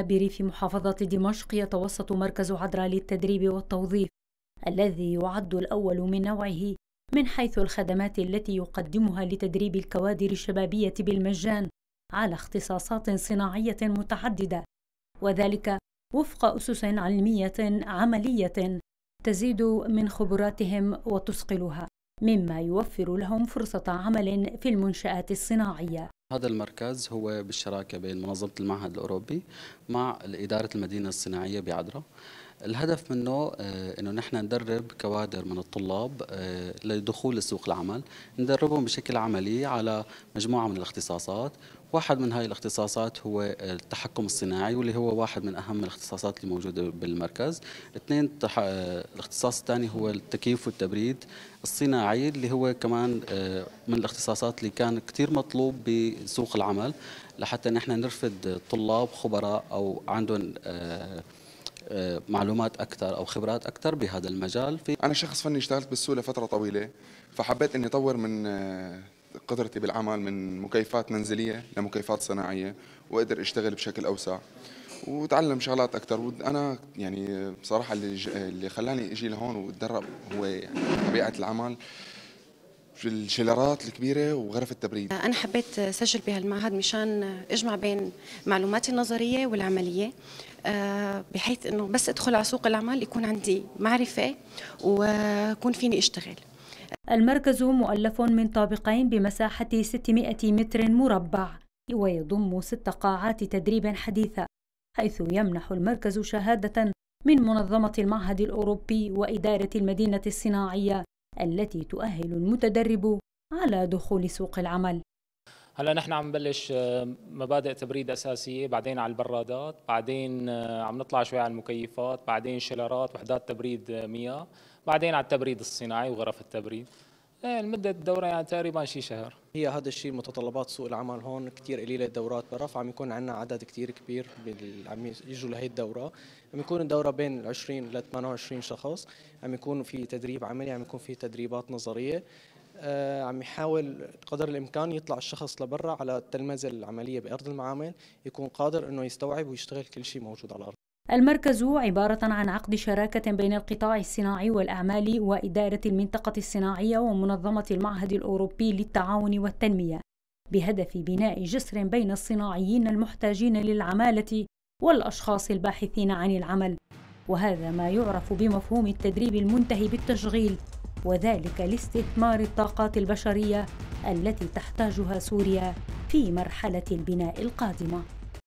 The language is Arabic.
الكبير في محافظة دمشق يتوسط مركز عدرا للتدريب والتوظيف الذي يعد الأول من نوعه من حيث الخدمات التي يقدمها لتدريب الكوادر الشبابية بالمجان على اختصاصات صناعية متعددة وذلك وفق أسس علمية عملية تزيد من خبراتهم وتصقلها مما يوفر لهم فرصة عمل في المنشآت الصناعية هذا المركز هو بالشراكة بين منظمة المعهد الأوروبي مع إدارة المدينة الصناعية بعدرا الهدف منه آه، انه نحن ندرب كوادر من الطلاب آه، لدخول سوق العمل، ندربهم بشكل عملي على مجموعه من الاختصاصات، واحد من هاي الاختصاصات هو التحكم الصناعي واللي هو واحد من اهم الاختصاصات اللي موجوده بالمركز، اثنين تح... آه، الاختصاص الثاني هو التكييف والتبريد الصناعي اللي هو كمان من الاختصاصات اللي كان كثير مطلوب بسوق العمل لحتى نحن نرفد طلاب خبراء او عندهم آه، معلومات اكثر او خبرات اكثر بهذا المجال في انا شخص فني اشتغلت بالسوق لفتره طويله فحبيت اني اطور من آه، قدرتي بالعمل من مكيفات منزليه لمكيفات صناعيه واقدر اشتغل بشكل اوسع وتعلم شغلات اكثر وانا يعني بصراحه اللي ج... اللي خلاني اجي لهون واتدرب هو يعني طبيعه العمل في الشلرات الكبيره وغرف التبريد انا حبيت اسجل بهالمعهد مشان اجمع بين معلوماتي النظريه والعمليه آه، بحيث انه بس ادخل على سوق العمل يكون عندي معرفه وكون فيني اشتغل المركز مؤلف من طابقين بمساحة 600 متر مربع ويضم ست قاعات تدريب حديثة حيث يمنح المركز شهادة من منظمة المعهد الأوروبي وإدارة المدينة الصناعية التي تؤهل المتدرب على دخول سوق العمل هلا نحن عم نبلش آه، مبادئ تبريد اساسيه بعدين على البرادات بعدين آه، عم نطلع شوي على المكيفات بعدين شلرات وحدات تبريد مياه بعدين على التبريد الصناعي وغرف التبريد المدة إيه، الدورة يعني تقريبا شي شهر هي هذا الشيء متطلبات سوق العمل هون كثير قليلة الدورات برف عم يكون عندنا عدد كثير كبير عم يجوا لهي الدورة عم يكون الدورة بين 20 ل 28 شخص عم يكون في تدريب عملي عم يكون في تدريبات نظرية آه، عم يحاول قدر الامكان يطلع الشخص لبرا على التلمذه العمليه بارض المعامل يكون قادر انه يستوعب ويشتغل كل شيء موجود على الارض المركز عبارة عن عقد شراكة بين القطاع الصناعي والأعمال وإدارة المنطقة الصناعية ومنظمة المعهد الأوروبي للتعاون والتنمية بهدف بناء جسر بين الصناعيين المحتاجين للعمالة والأشخاص الباحثين عن العمل وهذا ما يعرف بمفهوم التدريب المنتهي بالتشغيل وذلك لاستثمار الطاقات البشريه التي تحتاجها سوريا في مرحله البناء القادمه